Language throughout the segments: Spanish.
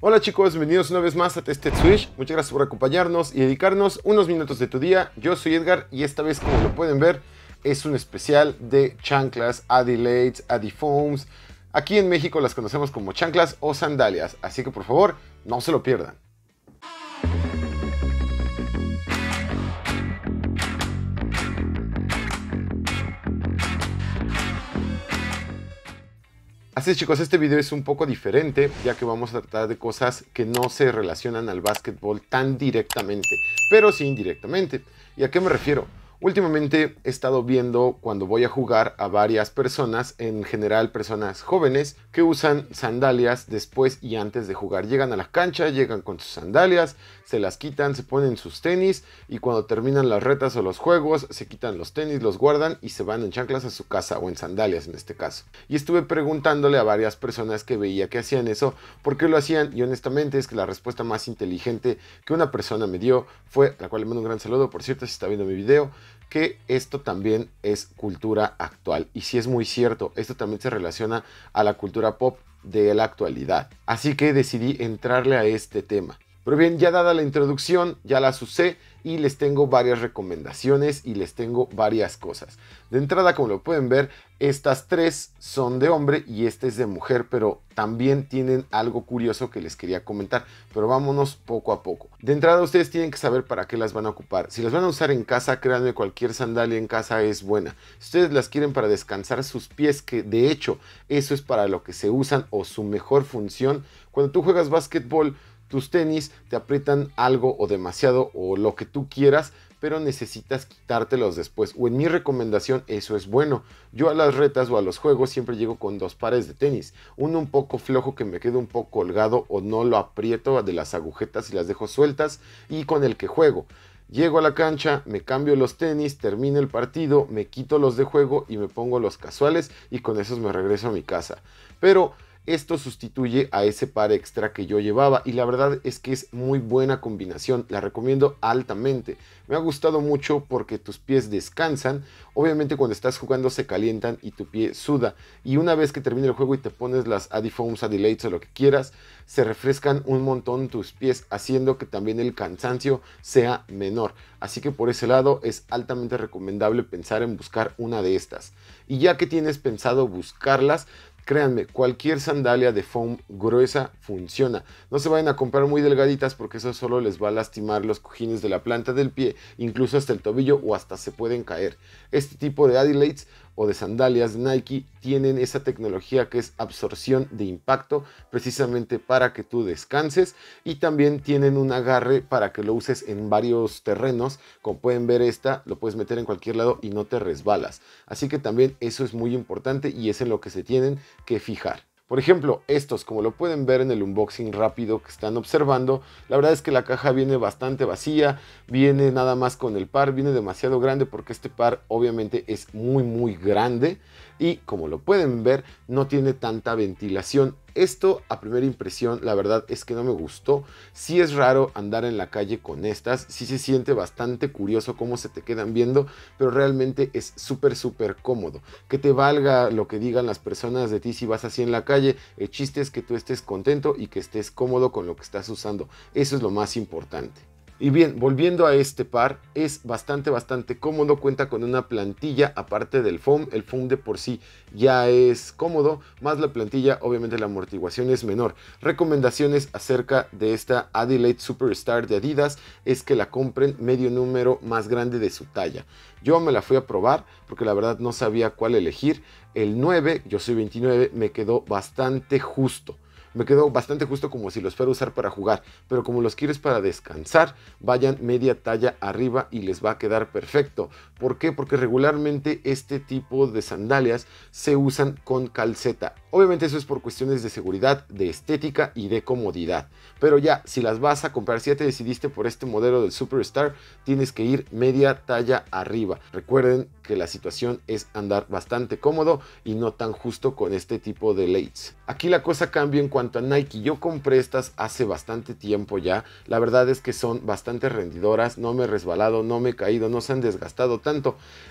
Hola chicos, bienvenidos una vez más a Tested Switch. Muchas gracias por acompañarnos y dedicarnos unos minutos de tu día. Yo soy Edgar y esta vez, como lo pueden ver, es un especial de chanclas, Adelaides, Adifoams. Aquí en México las conocemos como chanclas o sandalias, así que por favor, no se lo pierdan. Así es chicos, este video es un poco diferente ya que vamos a tratar de cosas que no se relacionan al básquetbol tan directamente, pero sí indirectamente. ¿Y a qué me refiero? Últimamente he estado viendo cuando voy a jugar a varias personas, en general personas jóvenes, que usan sandalias después y antes de jugar. Llegan a la cancha, llegan con sus sandalias, se las quitan, se ponen sus tenis y cuando terminan las retas o los juegos, se quitan los tenis, los guardan y se van en chanclas a su casa o en sandalias en este caso. Y estuve preguntándole a varias personas que veía que hacían eso, por qué lo hacían y honestamente es que la respuesta más inteligente que una persona me dio fue, la cual le mando un gran saludo, por cierto, si está viendo mi video, que esto también es cultura actual. Y si es muy cierto, esto también se relaciona a la cultura pop de la actualidad. Así que decidí entrarle a este tema. Pero bien, ya dada la introducción, ya las usé y les tengo varias recomendaciones y les tengo varias cosas. De entrada, como lo pueden ver, estas tres son de hombre y esta es de mujer, pero también tienen algo curioso que les quería comentar. Pero vámonos poco a poco. De entrada, ustedes tienen que saber para qué las van a ocupar. Si las van a usar en casa, créanme, cualquier sandalia en casa es buena. Si ustedes las quieren para descansar sus pies, que de hecho eso es para lo que se usan o su mejor función. Cuando tú juegas básquetbol, tus tenis te aprietan algo o demasiado o lo que tú quieras, pero necesitas quitártelos después. O en mi recomendación eso es bueno. Yo a las retas o a los juegos siempre llego con dos pares de tenis. Uno un poco flojo que me queda un poco colgado o no lo aprieto de las agujetas y las dejo sueltas y con el que juego. Llego a la cancha, me cambio los tenis, termino el partido, me quito los de juego y me pongo los casuales y con esos me regreso a mi casa. Pero esto sustituye a ese par extra que yo llevaba y la verdad es que es muy buena combinación, la recomiendo altamente. Me ha gustado mucho porque tus pies descansan, obviamente cuando estás jugando se calientan y tu pie suda y una vez que termina el juego y te pones las Adifoams, Adilates o lo que quieras, se refrescan un montón tus pies haciendo que también el cansancio sea menor. Así que por ese lado es altamente recomendable pensar en buscar una de estas. Y ya que tienes pensado buscarlas, Créanme, cualquier sandalia de foam gruesa funciona. No se vayan a comprar muy delgaditas porque eso solo les va a lastimar los cojines de la planta del pie, incluso hasta el tobillo o hasta se pueden caer. Este tipo de Adelaide's o de sandalias Nike tienen esa tecnología que es absorción de impacto precisamente para que tú descanses y también tienen un agarre para que lo uses en varios terrenos como pueden ver esta lo puedes meter en cualquier lado y no te resbalas así que también eso es muy importante y es en lo que se tienen que fijar por ejemplo, estos, como lo pueden ver en el unboxing rápido que están observando, la verdad es que la caja viene bastante vacía, viene nada más con el par, viene demasiado grande porque este par obviamente es muy muy grande y como lo pueden ver no tiene tanta ventilación. Esto a primera impresión la verdad es que no me gustó. Sí es raro andar en la calle con estas, sí se siente bastante curioso cómo se te quedan viendo, pero realmente es súper súper cómodo. Que te valga lo que digan las personas de ti si vas así en la calle, el chiste es que tú estés contento y que estés cómodo con lo que estás usando. Eso es lo más importante. Y bien, volviendo a este par, es bastante, bastante cómodo, cuenta con una plantilla aparte del foam, el foam de por sí ya es cómodo, más la plantilla, obviamente la amortiguación es menor. Recomendaciones acerca de esta Adelaide Superstar de Adidas es que la compren medio número más grande de su talla. Yo me la fui a probar porque la verdad no sabía cuál elegir. El 9, yo soy 29, me quedó bastante justo. Me quedó bastante justo como si los fuera a usar para jugar, pero como los quieres para descansar, vayan media talla arriba y les va a quedar perfecto. ¿Por qué? Porque regularmente este tipo de sandalias se usan con calceta. Obviamente eso es por cuestiones de seguridad, de estética y de comodidad. Pero ya, si las vas a comprar, si ya te decidiste por este modelo del Superstar, tienes que ir media talla arriba. Recuerden que la situación es andar bastante cómodo y no tan justo con este tipo de lates. Aquí la cosa cambia en cuanto a Nike. Yo compré estas hace bastante tiempo ya. La verdad es que son bastante rendidoras, no me he resbalado, no me he caído, no se han desgastado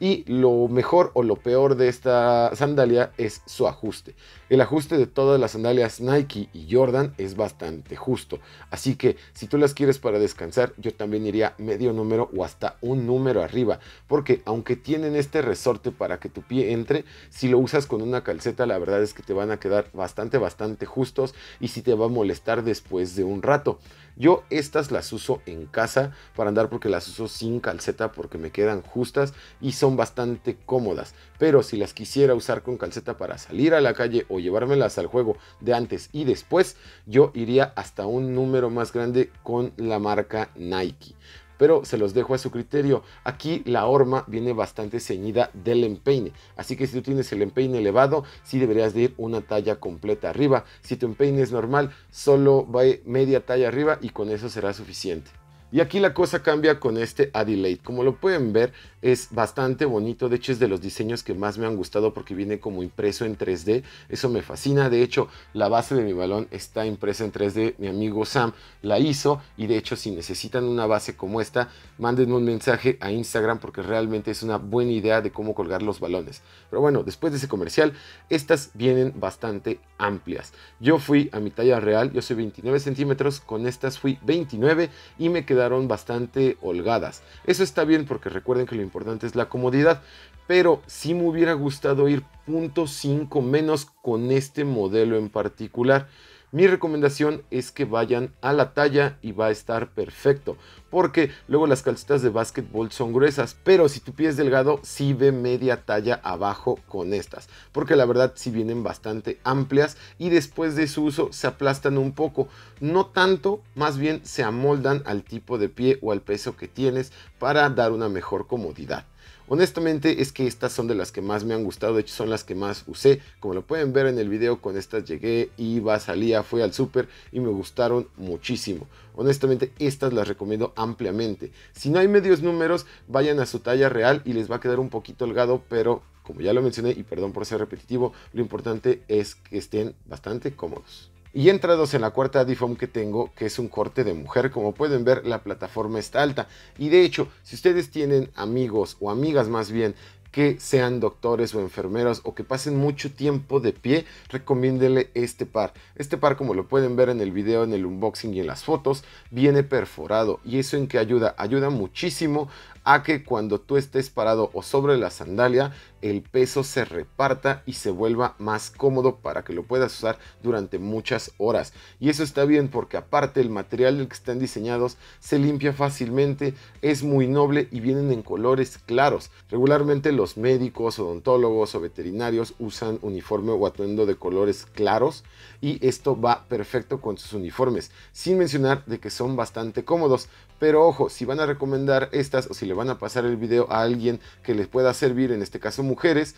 y lo mejor o lo peor de esta sandalia es su ajuste. El ajuste de todas las sandalias Nike y Jordan es bastante justo, así que si tú las quieres para descansar, yo también iría medio número o hasta un número arriba, porque aunque tienen este resorte para que tu pie entre, si lo usas con una calceta, la verdad es que te van a quedar bastante, bastante justos y si te va a molestar después de un rato. Yo estas las uso en casa para andar porque las uso sin calceta porque me quedan justas y son bastante cómodas. Pero si las quisiera usar con calceta para salir a la calle o llevármelas al juego de antes y después, yo iría hasta un número más grande con la marca Nike pero se los dejo a su criterio. Aquí la horma viene bastante ceñida del empeine, así que si tú tienes el empeine elevado, si deberías de ir una talla completa arriba. Si tu empeine es normal, solo va media talla arriba y con eso será suficiente. Y aquí la cosa cambia con este Adelaide. Como lo pueden ver, es bastante bonito. De hecho, es de los diseños que más me han gustado porque viene como impreso en 3D. Eso me fascina. De hecho, la base de mi balón está impresa en 3D. Mi amigo Sam la hizo. Y de hecho, si necesitan una base como esta, mándenme un mensaje a Instagram porque realmente es una buena idea de cómo colgar los balones. Pero bueno, después de ese comercial, estas vienen bastante amplias. Yo fui a mi talla real. Yo soy 29 centímetros. Con estas fui 29 y me quedaron bastante holgadas. Eso está bien porque recuerden que lo importante es la comodidad. Pero sí me hubiera gustado ir .5 menos con este modelo en particular mi recomendación es que vayan a la talla y va a estar perfecto. Porque luego las calcetas de básquetbol son gruesas, pero si tu pie es delgado, sí ve media talla abajo con estas. Porque la verdad si vienen bastante amplias y después de su uso se aplastan un poco. No tanto, más bien se amoldan al tipo de pie o al peso que tienes para dar una mejor comodidad. Honestamente es que estas son de las que más me han gustado, de hecho son las que más usé. Como lo pueden ver en el video, con estas llegué, iba, salía, fui al súper y me gustaron muchísimo. Honestamente, estas las recomiendo ampliamente. Si no hay medios números, vayan a su talla real y les va a quedar un poquito holgado, pero como ya lo mencioné y perdón por ser repetitivo, lo importante es que estén bastante cómodos. Y entrados en la cuarta DIFOM que tengo, que es un corte de mujer, como pueden ver la plataforma está alta. Y de hecho, si ustedes tienen amigos o amigas más bien que sean doctores o enfermeros o que pasen mucho tiempo de pie, recomiéndele este par. Este par, como lo pueden ver en el video, en el unboxing y en las fotos, viene perforado y eso en que ayuda, ayuda muchísimo a que cuando tú estés parado o sobre la sandalia, el peso se reparta y se vuelva más cómodo para que lo puedas usar durante muchas horas. Y eso está bien porque aparte el material del que están diseñados se limpia fácilmente, es muy noble y vienen en colores claros. Regularmente los médicos, odontólogos o veterinarios usan uniforme o atuendo de colores claros y esto va perfecto con sus uniformes, sin mencionar de que son bastante cómodos. Pero ojo, si van a recomendar estas o si le van a pasar el video a alguien que les pueda servir, en este caso mujeres,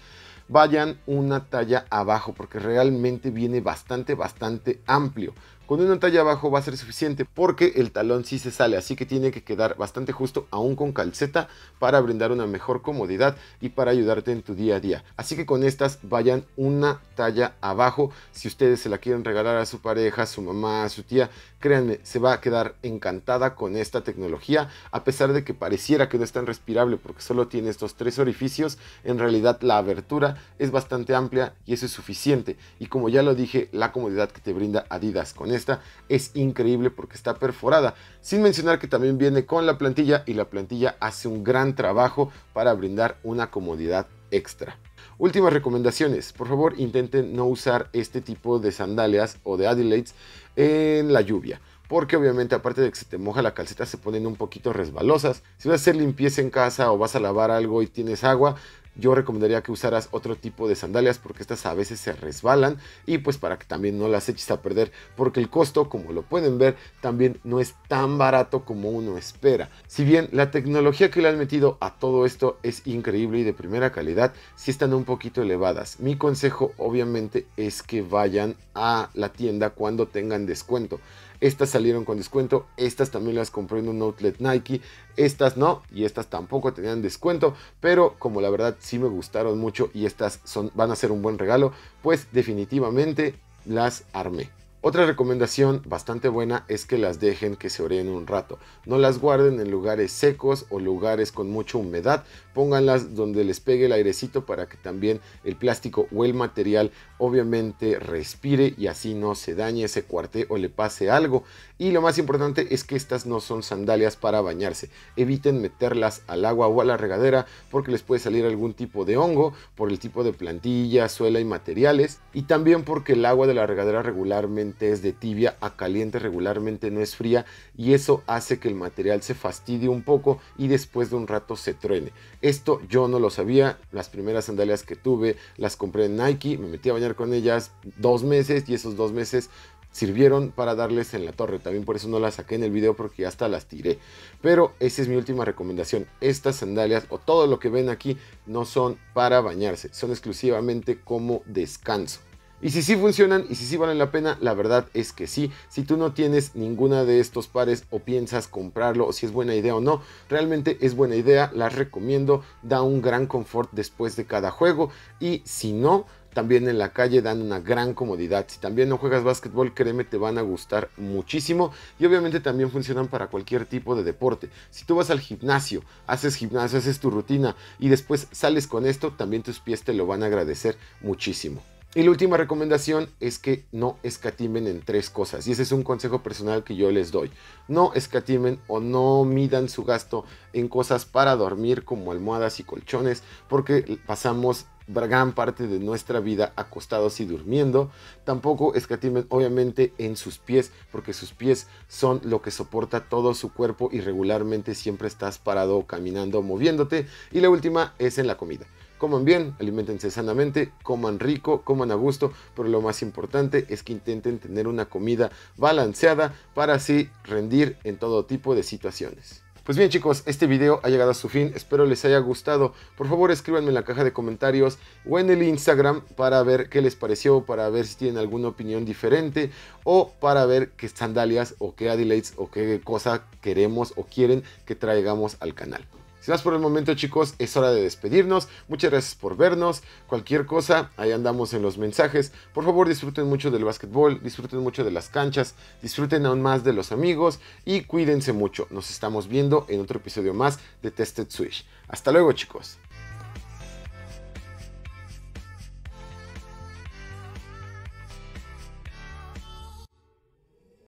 vayan una talla abajo porque realmente viene bastante, bastante amplio. Con una talla abajo va a ser suficiente porque el talón sí se sale, así que tiene que quedar bastante justo aún con calceta para brindar una mejor comodidad y para ayudarte en tu día a día. Así que con estas vayan una talla abajo. Si ustedes se la quieren regalar a su pareja, a su mamá, a su tía, créanme, se va a quedar encantada con esta tecnología, a pesar de que pareciera que no es tan respirable porque solo tiene estos tres orificios, en realidad la abertura es bastante amplia y eso es suficiente. Y como ya lo dije, la comodidad que te brinda Adidas con esto esta es increíble porque está perforada. Sin mencionar que también viene con la plantilla y la plantilla hace un gran trabajo para brindar una comodidad extra. Últimas recomendaciones, por favor intenten no usar este tipo de sandalias o de Adelaides en la lluvia porque obviamente aparte de que se te moja la calceta se ponen un poquito resbalosas. Si vas a hacer limpieza en casa o vas a lavar algo y tienes agua, yo recomendaría que usaras otro tipo de sandalias porque estas a veces se resbalan y pues para que también no las eches a perder porque el costo como lo pueden ver también no es tan barato como uno espera. Si bien la tecnología que le han metido a todo esto es increíble y de primera calidad, si están un poquito elevadas. Mi consejo obviamente es que vayan a la tienda cuando tengan descuento. Estas salieron con descuento, estas también las compré en un outlet Nike, estas no y estas tampoco tenían descuento, pero como la verdad sí me gustaron mucho y estas son, van a ser un buen regalo, pues definitivamente las armé. Otra recomendación bastante buena es que las dejen que se oreen un rato. No las guarden en lugares secos o lugares con mucha humedad pónganlas donde les pegue el airecito para que también el plástico o el material obviamente respire y así no se dañe, se cuarte o le pase algo. Y lo más importante es que estas no son sandalias para bañarse. Eviten meterlas al agua o a la regadera porque les puede salir algún tipo de hongo por el tipo de plantilla, suela y materiales. Y también porque el agua de la regadera regularmente es de tibia a caliente, regularmente no es fría y eso hace que el material se fastidie un poco y después de un rato se truene. Esto yo no lo sabía. Las primeras sandalias que tuve las compré en Nike, me metí a bañar con ellas dos meses y esos dos meses sirvieron para darles en la torre. También por eso no las saqué en el video porque hasta las tiré. Pero esa es mi última recomendación. Estas sandalias o todo lo que ven aquí no son para bañarse, son exclusivamente como descanso. Y si sí funcionan y si sí valen la pena, la verdad es que sí. Si tú no tienes ninguna de estos pares o piensas comprarlo o si es buena idea o no, realmente es buena idea, las recomiendo, da un gran confort después de cada juego y si no, también en la calle dan una gran comodidad. Si también no juegas básquetbol, créeme, te van a gustar muchísimo. Y obviamente también funcionan para cualquier tipo de deporte. Si tú vas al gimnasio, haces gimnasio, haces tu rutina y después sales con esto, también tus pies te lo van a agradecer muchísimo. Y la última recomendación es que no escatimen en tres cosas. Y ese es un consejo personal que yo les doy. No escatimen o no midan su gasto en cosas para dormir como almohadas y colchones porque pasamos gran parte de nuestra vida acostados y durmiendo. Tampoco escatimen obviamente en sus pies, porque sus pies son lo que soporta todo su cuerpo y regularmente siempre estás parado, caminando, moviéndote. Y la última es en la comida. Coman bien, alimentense sanamente, coman rico, coman a gusto, pero lo más importante es que intenten tener una comida balanceada para así rendir en todo tipo de situaciones. Pues bien chicos, este video ha llegado a su fin, espero les haya gustado. Por favor escríbanme en la caja de comentarios o en el Instagram para ver qué les pareció, para ver si tienen alguna opinión diferente o para ver qué sandalias o qué Adelaides o qué cosa queremos o quieren que traigamos al canal. Sin más por el momento, chicos, es hora de despedirnos. Muchas gracias por vernos. Cualquier cosa, ahí andamos en los mensajes. Por favor, disfruten mucho del básquetbol, disfruten mucho de las canchas, disfruten aún más de los amigos y cuídense mucho. Nos estamos viendo en otro episodio más de Tested Switch. Hasta luego, chicos.